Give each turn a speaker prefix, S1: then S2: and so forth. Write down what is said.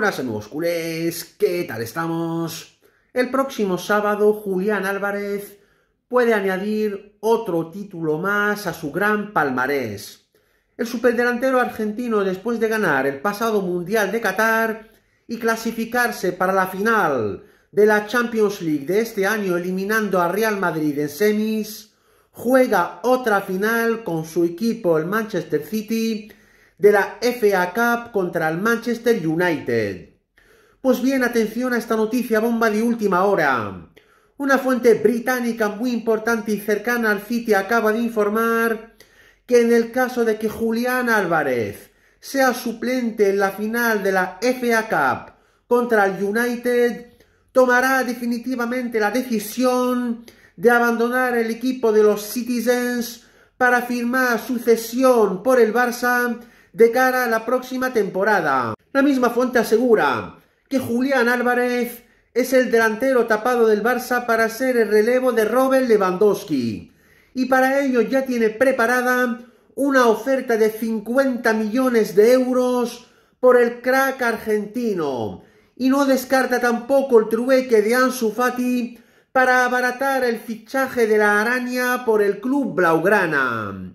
S1: buenas nuevos culés, ¿qué tal estamos? El próximo sábado Julián Álvarez puede añadir otro título más a su gran palmarés. El superdelantero argentino después de ganar el pasado Mundial de Qatar y clasificarse para la final de la Champions League de este año eliminando a Real Madrid en semis, juega otra final con su equipo el Manchester City de la FA Cup contra el Manchester United. Pues bien, atención a esta noticia bomba de última hora. Una fuente británica muy importante y cercana al City acaba de informar que en el caso de que Julián Álvarez sea suplente en la final de la FA Cup contra el United, tomará definitivamente la decisión de abandonar el equipo de los Citizens para firmar sucesión por el Barça de cara a la próxima temporada. La misma fuente asegura que Julián Álvarez es el delantero tapado del Barça para ser el relevo de Robert Lewandowski. Y para ello ya tiene preparada una oferta de 50 millones de euros por el crack argentino. Y no descarta tampoco el trueque de Ansu Fati para abaratar el fichaje de la araña por el club blaugrana.